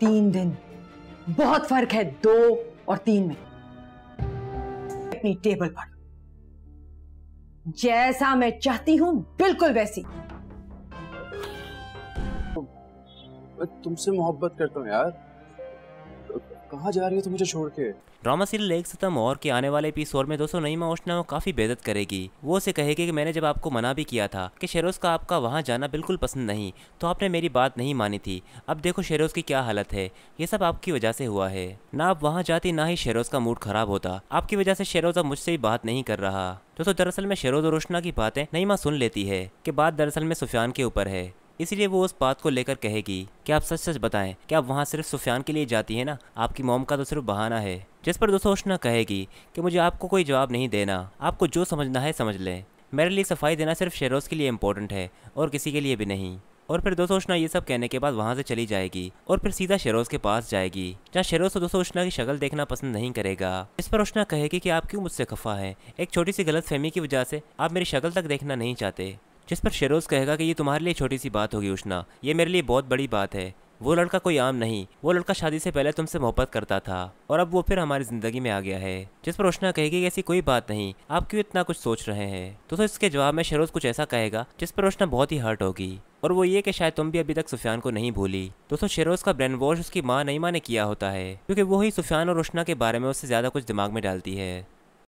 तीन दिन बहुत फर्क है दो और तीन में अपनी टेबल पर जैसा मैं चाहती हूं बिल्कुल वैसी तुमसे मोहब्बत करता हूं यार कहाँ जा रही हो तो मुझे छोड़ के ड्रामा सीरियल एक सतम और के आने वाले एपिसोड में दोस्तों नईमा ओशना को काफी बेदत करेगी वो उसे कहेगी कि मैंने जब आपको मना भी किया था कि शेरोज का आपका वहाँ जाना बिल्कुल पसंद नहीं तो आपने मेरी बात नहीं मानी थी अब देखो शेरोज की क्या हालत है ये सब आपकी वजह से हुआ है ना आप वहाँ जाती ना ही शेरोज का मूड खराब होता आपकी वजह से शेरोज अब मुझसे भी बात नहीं कर रहा दोस्तों दरअसल में शेरोज और रोशना की बातें नईमा सुन लेती है कि बात दरअसल में सुफियान के ऊपर है इसलिए वो उस बात को लेकर कहेगी कि आप सच सच बताएं कि आप वहाँ सिर्फ सुफियान के लिए जाती है ना आपकी मोम का तो सिर्फ बहाना है जिस पर दोस्तों दुसोचना कहेगी कि मुझे आपको कोई जवाब नहीं देना आपको जो समझना है समझ लें मेरे लिए सफाई देना सिर्फ शेरोज़ के लिए इम्पोर्टेंट है और किसी के लिए भी नहीं और फिर दोस्तों दोसोचना ये सब कहने के बाद वहाँ से चली जाएगी और फिर सीधा शेरोज के पास जाएगी जहाँ शेरोज को तो दोसोचना की शक्ल देखना पसंद नहीं करेगा इस पर उष्णा कहेगी कि आप क्यों मुझसे खफा हैं एक छोटी सी गलत फहमी की वजह से आप मेरी शक्ल तक देखना नहीं चाहते जिस पर शेरोज कहेगा कि ये तुम्हारे लिए छोटी सी बात होगी उष्णा ये मेरे लिए बहुत बड़ी बात है वो लड़का कोई आम नहीं वो लड़का शादी से पहले तुमसे मोहब्बत करता था और अब वो फिर हमारी जिंदगी में आ गया है जिस पर रोशना कहेगी ऐसी कोई बात नहीं आप क्यों इतना कुछ सोच रहे हैं तो, तो इसके जवाब में शेरोज कुछ ऐसा कहेगा जिस पर रोशना बहुत ही हर्ट होगी और वो ये कि शायद तुम भी अभी तक सुफियान को नहीं भूली दोस्तों तो शेरोज का ब्रेन वॉश उसकी माँ नईमा ने किया होता है क्योंकि वो ही सुफियान और रोशना के बारे में उससे ज्यादा कुछ दिमाग में डालती है